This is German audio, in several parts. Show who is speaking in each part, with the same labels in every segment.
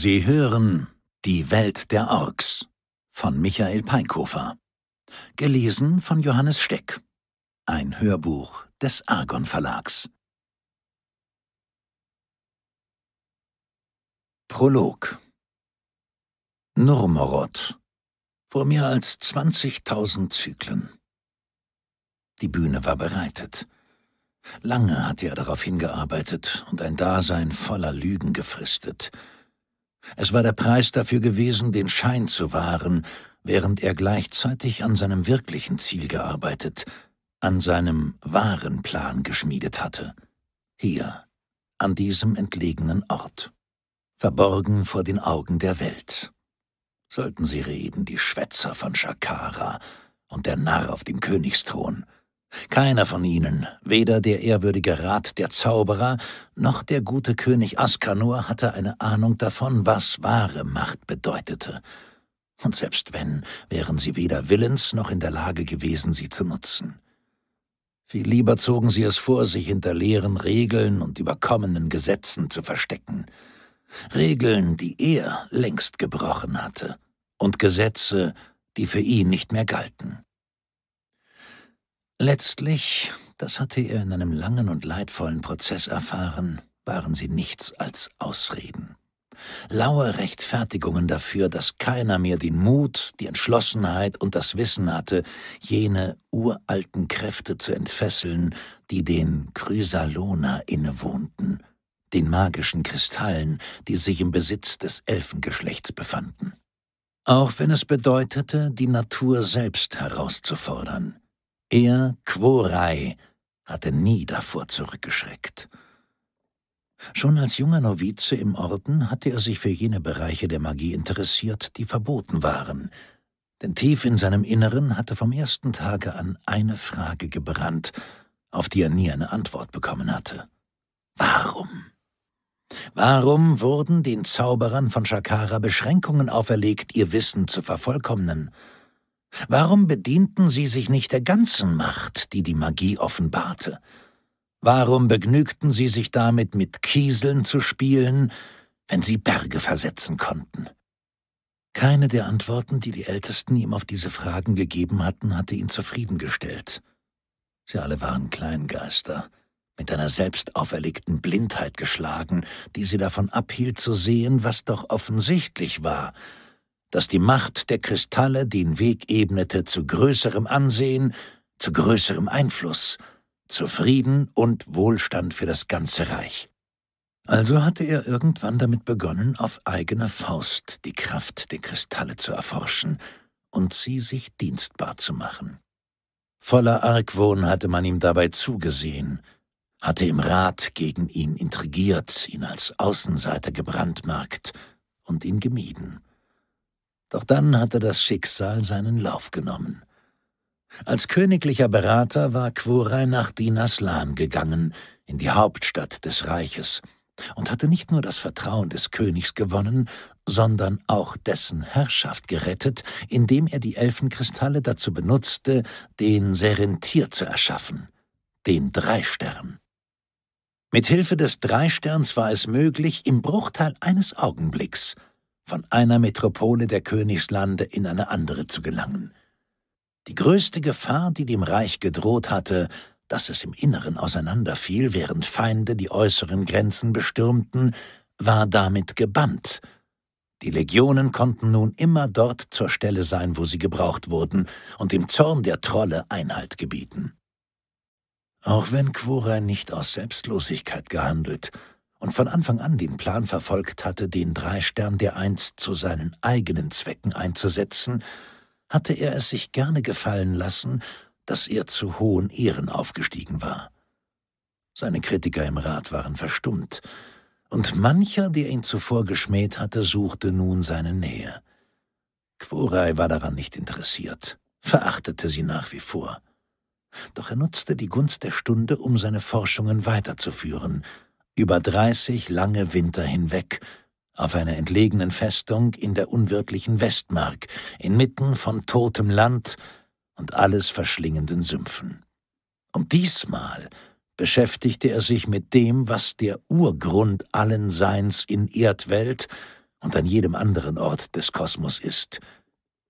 Speaker 1: Sie hören Die Welt der Orks von Michael Peinkofer. Gelesen von Johannes Steck. Ein Hörbuch des Argon Verlags. Prolog Nurmorod vor mehr als 20.000 Zyklen. Die Bühne war bereitet. Lange hatte er darauf hingearbeitet und ein Dasein voller Lügen gefristet – es war der Preis dafür gewesen, den Schein zu wahren, während er gleichzeitig an seinem wirklichen Ziel gearbeitet, an seinem wahren Plan geschmiedet hatte. Hier, an diesem entlegenen Ort. Verborgen vor den Augen der Welt. Sollten sie reden, die Schwätzer von Shakara und der Narr auf dem Königsthron – keiner von ihnen, weder der ehrwürdige Rat der Zauberer noch der gute König Askanur hatte eine Ahnung davon, was wahre Macht bedeutete. Und selbst wenn, wären sie weder willens noch in der Lage gewesen, sie zu nutzen. Viel lieber zogen sie es vor, sich hinter leeren Regeln und überkommenen Gesetzen zu verstecken. Regeln, die er längst gebrochen hatte, und Gesetze, die für ihn nicht mehr galten. Letztlich, das hatte er in einem langen und leidvollen Prozess erfahren, waren sie nichts als Ausreden. Laue Rechtfertigungen dafür, dass keiner mehr den Mut, die Entschlossenheit und das Wissen hatte, jene uralten Kräfte zu entfesseln, die den Chrysalona innewohnten, den magischen Kristallen, die sich im Besitz des Elfengeschlechts befanden. Auch wenn es bedeutete, die Natur selbst herauszufordern – er, Quorei, hatte nie davor zurückgeschreckt. Schon als junger Novize im Orden hatte er sich für jene Bereiche der Magie interessiert, die verboten waren. Denn tief in seinem Inneren hatte vom ersten Tage an eine Frage gebrannt, auf die er nie eine Antwort bekommen hatte. Warum? Warum wurden den Zauberern von Shakara Beschränkungen auferlegt, ihr Wissen zu vervollkommnen? Warum bedienten sie sich nicht der ganzen Macht, die die Magie offenbarte? Warum begnügten sie sich damit, mit Kieseln zu spielen, wenn sie Berge versetzen konnten? Keine der Antworten, die die Ältesten ihm auf diese Fragen gegeben hatten, hatte ihn zufriedengestellt. Sie alle waren Kleingeister, mit einer selbst auferlegten Blindheit geschlagen, die sie davon abhielt zu sehen, was doch offensichtlich war – dass die Macht der Kristalle den Weg ebnete zu größerem Ansehen, zu größerem Einfluss, zu Frieden und Wohlstand für das ganze Reich. Also hatte er irgendwann damit begonnen, auf eigene Faust die Kraft der Kristalle zu erforschen und sie sich dienstbar zu machen. Voller Argwohn hatte man ihm dabei zugesehen, hatte im Rat gegen ihn intrigiert, ihn als Außenseiter gebrandmarkt und ihn gemieden. Doch dann hatte das Schicksal seinen Lauf genommen. Als königlicher Berater war Quoray nach Dinaslan gegangen, in die Hauptstadt des Reiches, und hatte nicht nur das Vertrauen des Königs gewonnen, sondern auch dessen Herrschaft gerettet, indem er die Elfenkristalle dazu benutzte, den Serentier zu erschaffen, den Dreistern. Mit Hilfe des Dreisterns war es möglich, im Bruchteil eines Augenblicks – von einer Metropole der Königslande in eine andere zu gelangen. Die größte Gefahr, die dem Reich gedroht hatte, dass es im Inneren auseinanderfiel, während Feinde die äußeren Grenzen bestürmten, war damit gebannt. Die Legionen konnten nun immer dort zur Stelle sein, wo sie gebraucht wurden, und dem Zorn der Trolle Einhalt gebieten. Auch wenn Quora nicht aus Selbstlosigkeit gehandelt, und von Anfang an den Plan verfolgt hatte, den Dreistern dereinst zu seinen eigenen Zwecken einzusetzen, hatte er es sich gerne gefallen lassen, dass er zu hohen Ehren aufgestiegen war. Seine Kritiker im Rat waren verstummt, und mancher, der ihn zuvor geschmäht hatte, suchte nun seine Nähe. Quorei war daran nicht interessiert, verachtete sie nach wie vor. Doch er nutzte die Gunst der Stunde, um seine Forschungen weiterzuführen – über dreißig lange Winter hinweg, auf einer entlegenen Festung in der unwirtlichen Westmark, inmitten von totem Land und alles verschlingenden Sümpfen. Und diesmal beschäftigte er sich mit dem, was der Urgrund allen Seins in Erdwelt und an jedem anderen Ort des Kosmos ist,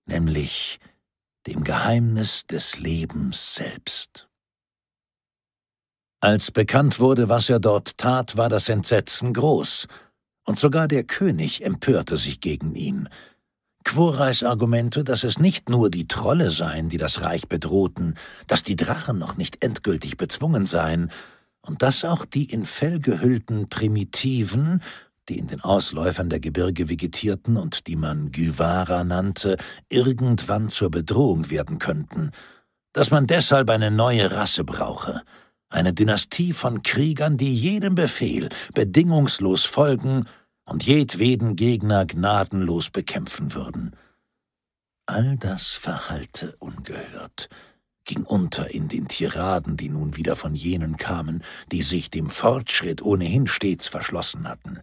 Speaker 1: nämlich dem Geheimnis des Lebens selbst. Als bekannt wurde, was er dort tat, war das Entsetzen groß, und sogar der König empörte sich gegen ihn. Quorais Argumente, dass es nicht nur die Trolle seien, die das Reich bedrohten, dass die Drachen noch nicht endgültig bezwungen seien, und dass auch die in Fell gehüllten Primitiven, die in den Ausläufern der Gebirge vegetierten und die man Gyvara nannte, irgendwann zur Bedrohung werden könnten, dass man deshalb eine neue Rasse brauche, eine Dynastie von Kriegern, die jedem Befehl bedingungslos folgen und jedweden Gegner gnadenlos bekämpfen würden. All das verhallte ungehört, ging unter in den Tiraden, die nun wieder von jenen kamen, die sich dem Fortschritt ohnehin stets verschlossen hatten.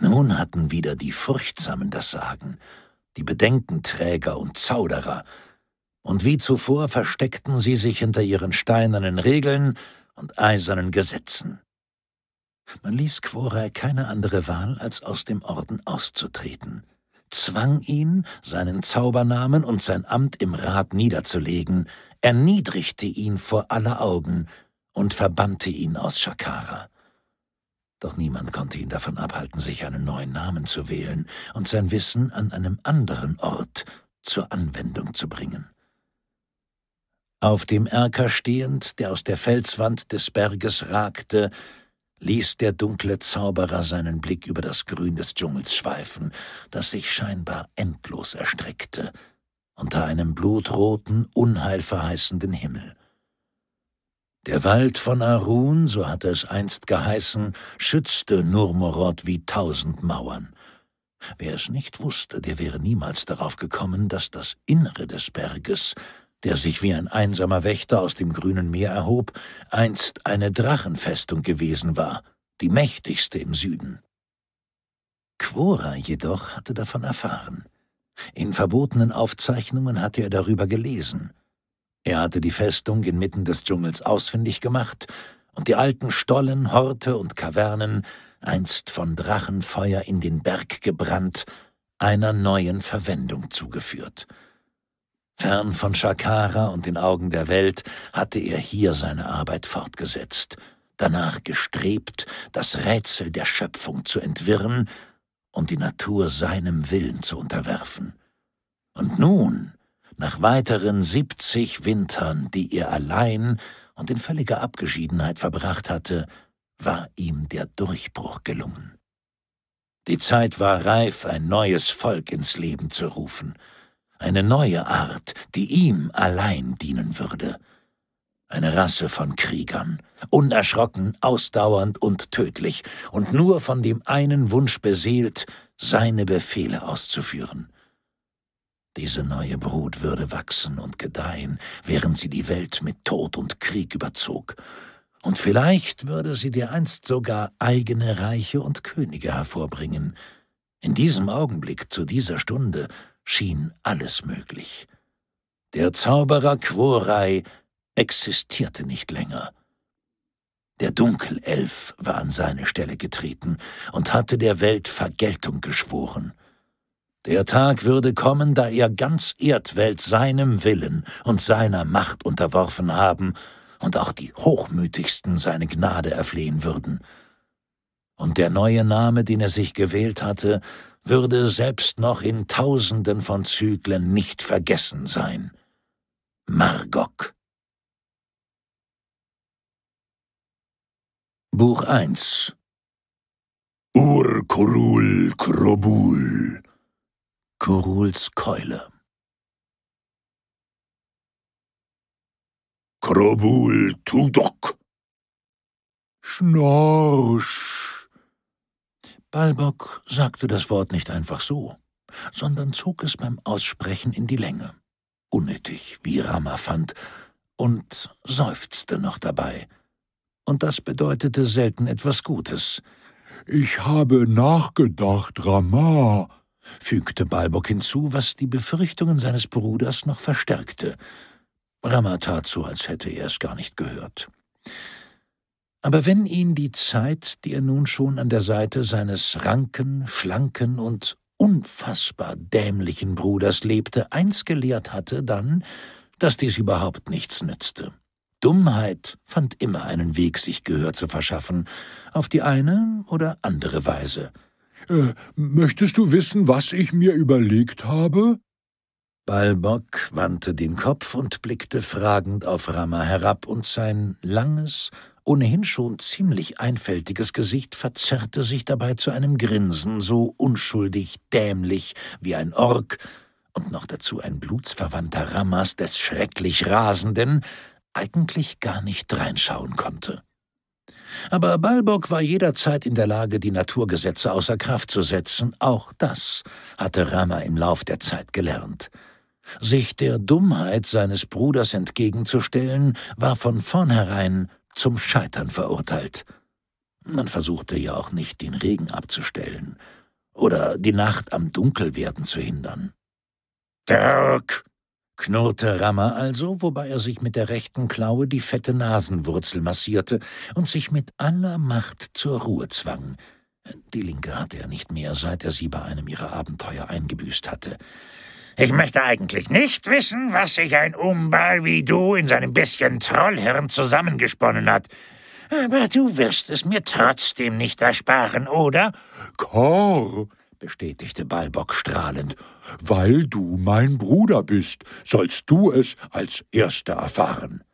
Speaker 1: Nun hatten wieder die Furchtsamen das Sagen, die Bedenkenträger und Zauderer, und wie zuvor versteckten sie sich hinter ihren steinernen Regeln und eisernen Gesetzen. Man ließ Quora keine andere Wahl, als aus dem Orden auszutreten, zwang ihn, seinen Zaubernamen und sein Amt im Rat niederzulegen, erniedrigte ihn vor aller Augen und verbannte ihn aus Shakara. Doch niemand konnte ihn davon abhalten, sich einen neuen Namen zu wählen und sein Wissen an einem anderen Ort zur Anwendung zu bringen. Auf dem Erker stehend, der aus der Felswand des Berges ragte, ließ der dunkle Zauberer seinen Blick über das Grün des Dschungels schweifen, das sich scheinbar endlos erstreckte, unter einem blutroten, unheilverheißenden Himmel. Der Wald von Arun, so hatte es einst geheißen, schützte Nurmorod wie tausend Mauern. Wer es nicht wusste, der wäre niemals darauf gekommen, dass das Innere des Berges der sich wie ein einsamer Wächter aus dem grünen Meer erhob, einst eine Drachenfestung gewesen war, die mächtigste im Süden. Quora jedoch hatte davon erfahren. In verbotenen Aufzeichnungen hatte er darüber gelesen. Er hatte die Festung inmitten des Dschungels ausfindig gemacht und die alten Stollen, Horte und Kavernen, einst von Drachenfeuer in den Berg gebrannt, einer neuen Verwendung zugeführt – Fern von Shakara und den Augen der Welt hatte er hier seine Arbeit fortgesetzt, danach gestrebt, das Rätsel der Schöpfung zu entwirren und die Natur seinem Willen zu unterwerfen. Und nun, nach weiteren siebzig Wintern, die er allein und in völliger Abgeschiedenheit verbracht hatte, war ihm der Durchbruch gelungen. Die Zeit war reif, ein neues Volk ins Leben zu rufen – eine neue Art, die ihm allein dienen würde. Eine Rasse von Kriegern, unerschrocken, ausdauernd und tödlich und nur von dem einen Wunsch beseelt, seine Befehle auszuführen. Diese neue Brut würde wachsen und gedeihen, während sie die Welt mit Tod und Krieg überzog. Und vielleicht würde sie dir einst sogar eigene Reiche und Könige hervorbringen. In diesem Augenblick, zu dieser Stunde, schien alles möglich. Der Zauberer Quorai existierte nicht länger. Der Dunkelelf war an seine Stelle getreten und hatte der Welt Vergeltung geschworen. Der Tag würde kommen, da er ganz Erdwelt seinem Willen und seiner Macht unterworfen haben und auch die Hochmütigsten seine Gnade erflehen würden. Und der neue Name, den er sich gewählt hatte, würde selbst noch in Tausenden von Zyklen nicht vergessen sein. Margok. Buch 1 Urkurul Krobul Kuruls Keule Krobul Tudok Schnorsch Balbock sagte das Wort nicht einfach so, sondern zog es beim Aussprechen in die Länge, unnötig, wie Rama fand, und seufzte noch dabei. Und das bedeutete selten etwas Gutes. Ich habe nachgedacht, Rama, fügte Balbock hinzu, was die Befürchtungen seines Bruders noch verstärkte. Rama tat so, als hätte er es gar nicht gehört. Aber wenn ihn die Zeit, die er nun schon an der Seite seines ranken, schlanken und unfassbar dämlichen Bruders lebte, eins gelehrt hatte, dann, dass dies überhaupt nichts nützte. Dummheit fand immer einen Weg, sich Gehör zu verschaffen, auf die eine oder andere Weise. Äh, möchtest du wissen, was ich mir überlegt habe? Balbock wandte den Kopf und blickte fragend auf Rama herab, und sein langes, ohnehin schon ziemlich einfältiges Gesicht verzerrte sich dabei zu einem Grinsen, so unschuldig dämlich wie ein Ork und noch dazu ein blutsverwandter Ramas des schrecklich Rasenden, eigentlich gar nicht reinschauen konnte. Aber Balbok war jederzeit in der Lage, die Naturgesetze außer Kraft zu setzen. Auch das hatte Rama im Lauf der Zeit gelernt. Sich der Dummheit seines Bruders entgegenzustellen, war von vornherein zum Scheitern verurteilt. Man versuchte ja auch nicht, den Regen abzustellen oder die Nacht am Dunkelwerden zu hindern. Dirk! knurrte Rammer also, wobei er sich mit der rechten Klaue die fette Nasenwurzel massierte und sich mit aller Macht zur Ruhe zwang. Die linke hatte er nicht mehr, seit er sie bei einem ihrer Abenteuer eingebüßt hatte. Ich möchte eigentlich nicht wissen, was sich ein Umbal wie du in seinem bisschen Trollhirn zusammengesponnen hat. Aber du wirst es mir trotzdem nicht ersparen, oder? Kor, bestätigte Balbock strahlend. Weil du mein Bruder bist, sollst du es als Erster erfahren.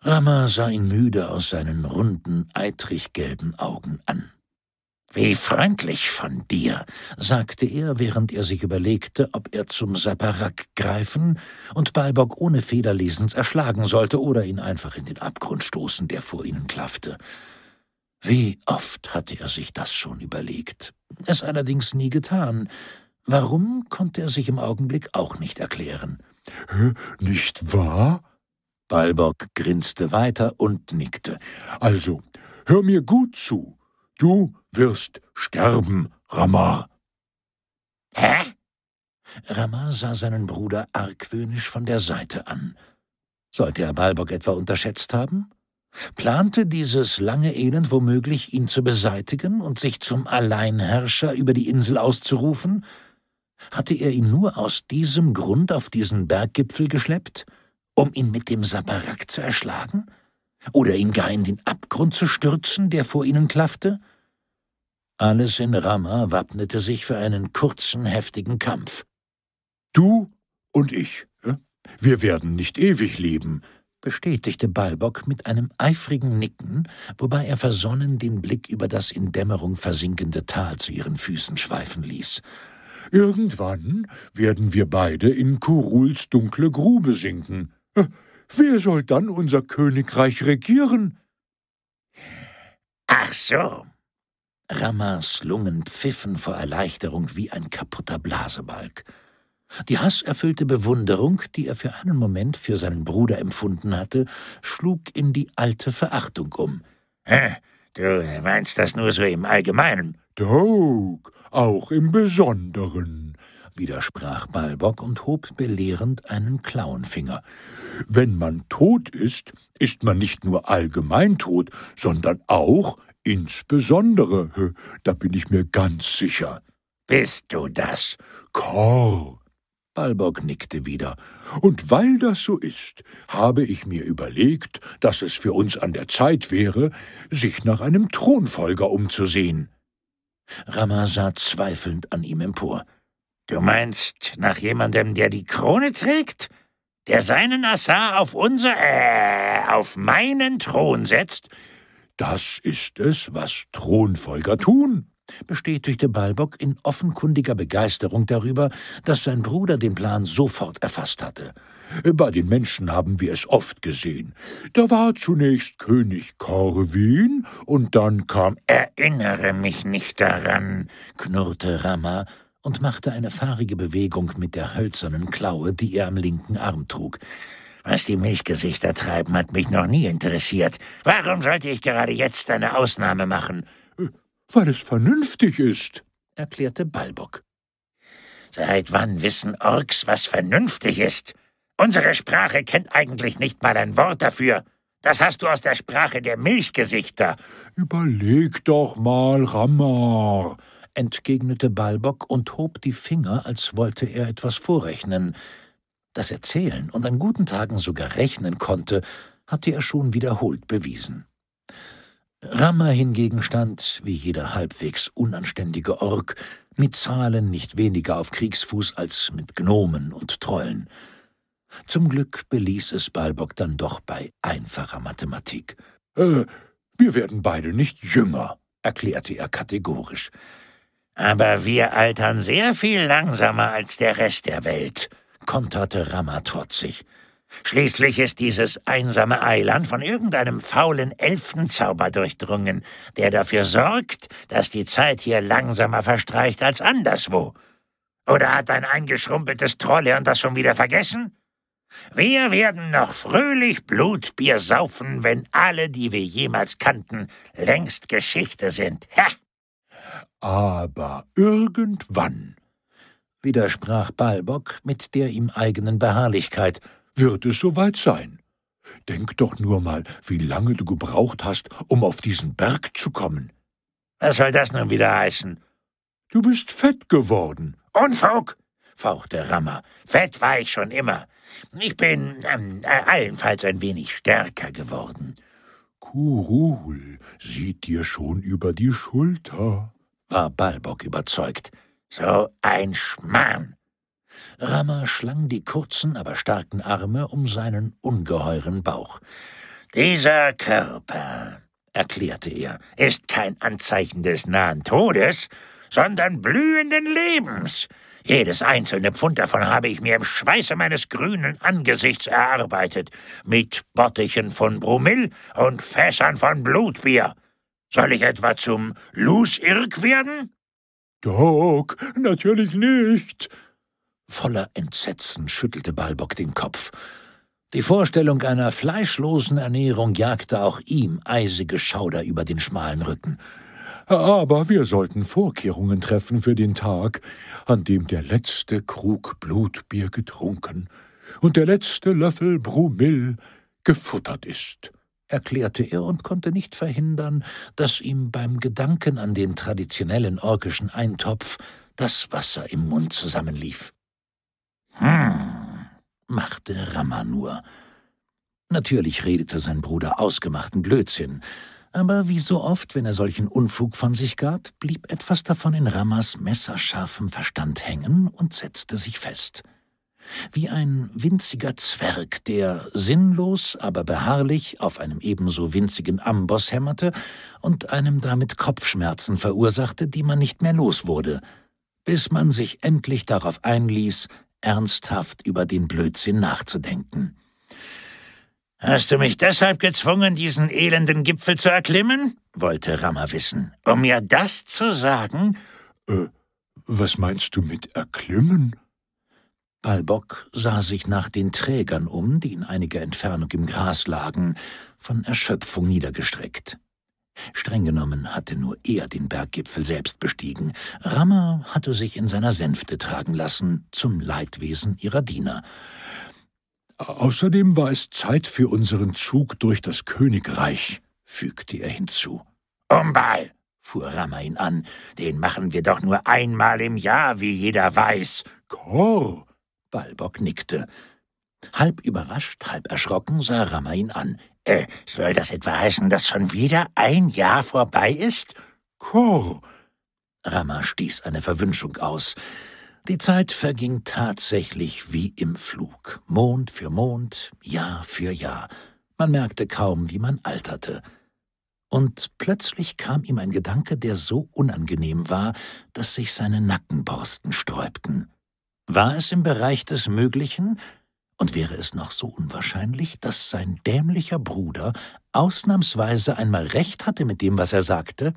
Speaker 1: Rama sah ihn müde aus seinen runden, eitrig gelben Augen an. Wie freundlich von dir, sagte er, während er sich überlegte, ob er zum Saparack greifen und Balbock ohne Federlesens erschlagen sollte oder ihn einfach in den Abgrund stoßen, der vor ihnen klaffte. Wie oft hatte er sich das schon überlegt, es allerdings nie getan. Warum konnte er sich im Augenblick auch nicht erklären. Nicht wahr? Balbock grinste weiter und nickte. Also, hör mir gut zu. Du wirst sterben, Ramar. Hä? Ramar sah seinen Bruder argwöhnisch von der Seite an. Sollte er Balbok etwa unterschätzt haben? Plante dieses lange Elend womöglich, ihn zu beseitigen und sich zum Alleinherrscher über die Insel auszurufen? Hatte er ihn nur aus diesem Grund auf diesen Berggipfel geschleppt, um ihn mit dem Sabarak zu erschlagen? Oder ihn gar in den Abgrund zu stürzen, der vor ihnen klaffte? Alles in Rama wappnete sich für einen kurzen, heftigen Kampf. Du und ich, wir werden nicht ewig leben, bestätigte Balbock mit einem eifrigen Nicken, wobei er versonnen den Blick über das in Dämmerung versinkende Tal zu ihren Füßen schweifen ließ. Irgendwann werden wir beide in Kuruls dunkle Grube sinken. Wer soll dann unser Königreich regieren? Ach so, Rammas Lungen pfiffen vor Erleichterung wie ein kaputter Blasebalg. Die hasserfüllte Bewunderung, die er für einen Moment für seinen Bruder empfunden hatte, schlug in die alte Verachtung um. Hä, du meinst das nur so im Allgemeinen? Dog, auch im Besonderen, widersprach Balbock und hob belehrend einen Klauenfinger. Wenn man tot ist, ist man nicht nur allgemein tot, sondern auch Insbesondere, da bin ich mir ganz sicher. Bist du das? Korr. Balborg nickte wieder. Und weil das so ist, habe ich mir überlegt, dass es für uns an der Zeit wäre, sich nach einem Thronfolger umzusehen. Rama sah zweifelnd an ihm empor. Du meinst nach jemandem, der die Krone trägt? Der seinen Assar auf unser, äh, auf meinen Thron setzt? Das ist es, was Thronfolger tun, bestätigte Balbock in offenkundiger Begeisterung darüber, dass sein Bruder den Plan sofort erfasst hatte. Bei den Menschen haben wir es oft gesehen. Da war zunächst König Corwin und dann kam Erinnere mich nicht daran, knurrte Rama und machte eine fahrige Bewegung mit der hölzernen Klaue, die er am linken Arm trug. Was die Milchgesichter treiben, hat mich noch nie interessiert. Warum sollte ich gerade jetzt eine Ausnahme machen? Äh, weil es vernünftig ist, erklärte Balbock. Seit wann wissen Orks, was vernünftig ist? Unsere Sprache kennt eigentlich nicht mal ein Wort dafür. Das hast du aus der Sprache der Milchgesichter. Überleg doch mal, Rammer, entgegnete Balbock und hob die Finger, als wollte er etwas vorrechnen das er zählen und an guten Tagen sogar rechnen konnte, hatte er schon wiederholt bewiesen. Rammer hingegen stand, wie jeder halbwegs unanständige Ork, mit Zahlen nicht weniger auf Kriegsfuß als mit Gnomen und Trollen. Zum Glück beließ es Balbok dann doch bei einfacher Mathematik. Äh, wir werden beide nicht jünger, erklärte er kategorisch. Aber wir altern sehr viel langsamer als der Rest der Welt, konterte Rama trotzig. Schließlich ist dieses einsame Eiland von irgendeinem faulen Elfenzauber durchdrungen, der dafür sorgt, dass die Zeit hier langsamer verstreicht als anderswo. Oder hat ein eingeschrumpeltes Trollhirn das schon wieder vergessen? Wir werden noch fröhlich Blutbier saufen, wenn alle, die wir jemals kannten, längst Geschichte sind. Ha! Aber irgendwann widersprach Balbock mit der ihm eigenen Beharrlichkeit. Wird es soweit sein? Denk doch nur mal, wie lange du gebraucht hast, um auf diesen Berg zu kommen. Was soll das nun wieder heißen? Du bist fett geworden. Unfug! fauchte Rammer. Fett war ich schon immer. Ich bin ähm, äh, allenfalls ein wenig stärker geworden. Kurul sieht dir schon über die Schulter, war Balbock überzeugt. So ein Schmarrn! Rammer schlang die kurzen, aber starken Arme um seinen ungeheuren Bauch. Dieser Körper, erklärte er, ist kein Anzeichen des nahen Todes, sondern blühenden Lebens. Jedes einzelne Pfund davon habe ich mir im Schweiße meines grünen Angesichts erarbeitet, mit Bottichen von Brumill und Fässern von Blutbier. Soll ich etwa zum Lusirk werden? Doc, natürlich nicht. Voller Entsetzen schüttelte Balbock den Kopf. Die Vorstellung einer fleischlosen Ernährung jagte auch ihm eisige Schauder über den schmalen Rücken. Aber wir sollten Vorkehrungen treffen für den Tag, an dem der letzte Krug Blutbier getrunken und der letzte Löffel Brumill gefuttert ist erklärte er und konnte nicht verhindern, dass ihm beim Gedanken an den traditionellen orkischen Eintopf das Wasser im Mund zusammenlief. Hm, machte Rama nur. Natürlich redete sein Bruder ausgemachten Blödsinn, aber wie so oft, wenn er solchen Unfug von sich gab, blieb etwas davon in Ramas messerscharfem Verstand hängen und setzte sich fest wie ein winziger Zwerg, der sinnlos, aber beharrlich auf einem ebenso winzigen Amboss hämmerte und einem damit Kopfschmerzen verursachte, die man nicht mehr los wurde, bis man sich endlich darauf einließ, ernsthaft über den Blödsinn nachzudenken. Hast du mich deshalb gezwungen, diesen elenden Gipfel zu erklimmen? wollte Rammer wissen. Um mir das zu sagen? Äh, was meinst du mit erklimmen? Balbock sah sich nach den Trägern um, die in einiger Entfernung im Gras lagen, von Erschöpfung niedergestreckt. Streng genommen hatte nur er den Berggipfel selbst bestiegen. Rammer hatte sich in seiner Sänfte tragen lassen, zum Leidwesen ihrer Diener. Außerdem war es Zeit für unseren Zug durch das Königreich, fügte er hinzu. Umbal, fuhr Rammer ihn an, den machen wir doch nur einmal im Jahr, wie jeder weiß. Kor, Balbock nickte. Halb überrascht, halb erschrocken sah Rama ihn an. Äh, soll das etwa heißen, dass schon wieder ein Jahr vorbei ist? Ko! Rama stieß eine Verwünschung aus. Die Zeit verging tatsächlich wie im Flug. Mond für Mond, Jahr für Jahr. Man merkte kaum, wie man alterte. Und plötzlich kam ihm ein Gedanke, der so unangenehm war, dass sich seine Nackenborsten sträubten. War es im Bereich des Möglichen, und wäre es noch so unwahrscheinlich, dass sein dämlicher Bruder ausnahmsweise einmal recht hatte mit dem, was er sagte?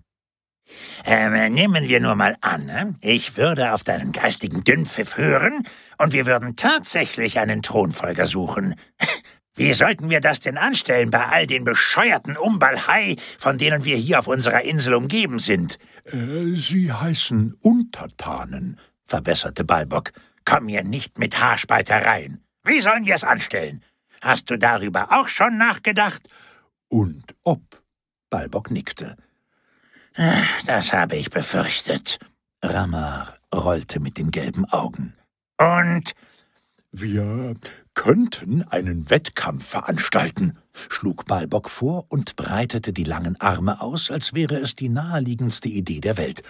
Speaker 1: Ähm, nehmen wir nur mal an, ne? ich würde auf deinen geistigen Dünnpfiff hören und wir würden tatsächlich einen Thronfolger suchen. Wie sollten wir das denn anstellen bei all den bescheuerten Umbalhai, von denen wir hier auf unserer Insel umgeben sind? Äh, sie heißen Untertanen, verbesserte Balbock. Komm hier nicht mit Haarspaltereien. Wie sollen wir es anstellen? Hast du darüber auch schon nachgedacht? Und ob? Balbock nickte. Das habe ich befürchtet. Ramar rollte mit den gelben Augen. Und? Wir könnten einen Wettkampf veranstalten, schlug Balbock vor und breitete die langen Arme aus, als wäre es die naheliegendste Idee der Welt.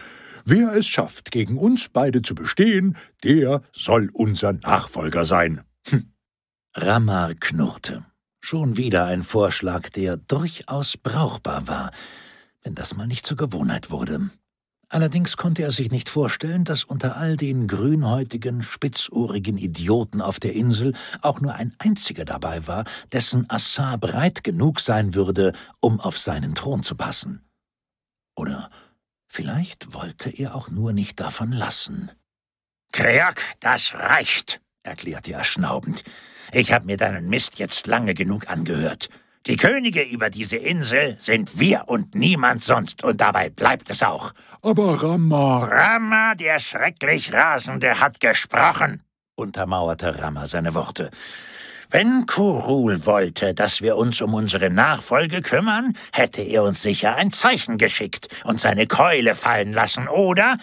Speaker 1: Wer es schafft, gegen uns beide zu bestehen, der soll unser Nachfolger sein. Hm. Ramar knurrte. Schon wieder ein Vorschlag, der durchaus brauchbar war, wenn das mal nicht zur Gewohnheit wurde. Allerdings konnte er sich nicht vorstellen, dass unter all den grünhäutigen, spitzohrigen Idioten auf der Insel auch nur ein einziger dabei war, dessen Assar breit genug sein würde, um auf seinen Thron zu passen. Oder Vielleicht wollte er auch nur nicht davon lassen. »Kreok, das reicht!« erklärte er schnaubend. »Ich habe mir deinen Mist jetzt lange genug angehört. Die Könige über diese Insel sind wir und niemand sonst, und dabei bleibt es auch.« »Aber Rama...« »Rama, der schrecklich Rasende, hat gesprochen!« untermauerte Rama seine Worte. Wenn Kurul wollte, dass wir uns um unsere Nachfolge kümmern, hätte er uns sicher ein Zeichen geschickt und seine Keule fallen lassen, oder?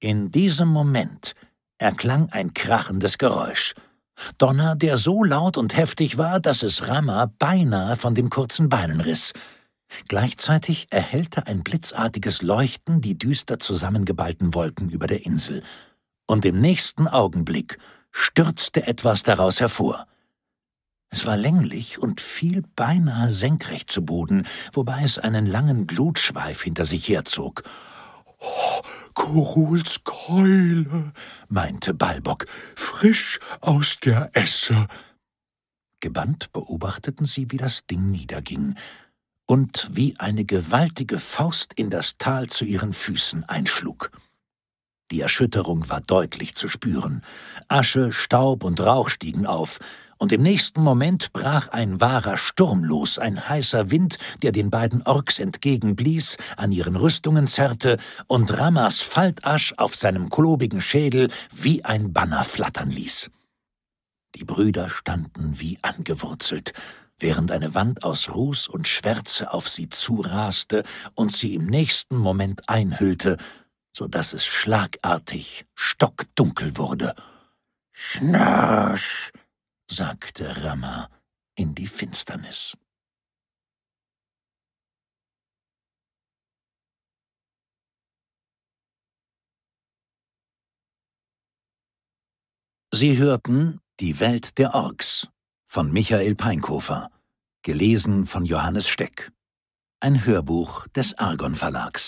Speaker 1: In diesem Moment erklang ein krachendes Geräusch. Donner, der so laut und heftig war, dass es Rama beinahe von dem kurzen Beinen riss. Gleichzeitig erhellte ein blitzartiges Leuchten die düster zusammengeballten Wolken über der Insel. Und im nächsten Augenblick stürzte etwas daraus hervor. Es war länglich und fiel beinahe senkrecht zu Boden, wobei es einen langen Glutschweif hinter sich herzog. Oh, Koruls Keule, meinte Balbock, frisch aus der Esse. Gebannt beobachteten sie, wie das Ding niederging und wie eine gewaltige Faust in das Tal zu ihren Füßen einschlug. Die Erschütterung war deutlich zu spüren. Asche, Staub und Rauch stiegen auf und im nächsten Moment brach ein wahrer Sturm los, ein heißer Wind, der den beiden Orks entgegenblies, an ihren Rüstungen zerrte und Ramas Faltasch auf seinem klobigen Schädel wie ein Banner flattern ließ. Die Brüder standen wie angewurzelt, während eine Wand aus Ruß und Schwärze auf sie zuraste und sie im nächsten Moment einhüllte, so daß es schlagartig stockdunkel wurde. Schnarch! sagte Rama in die Finsternis. Sie hörten Die Welt der Orks von Michael Peinkofer, gelesen von Johannes Steck. Ein Hörbuch des Argon Verlags.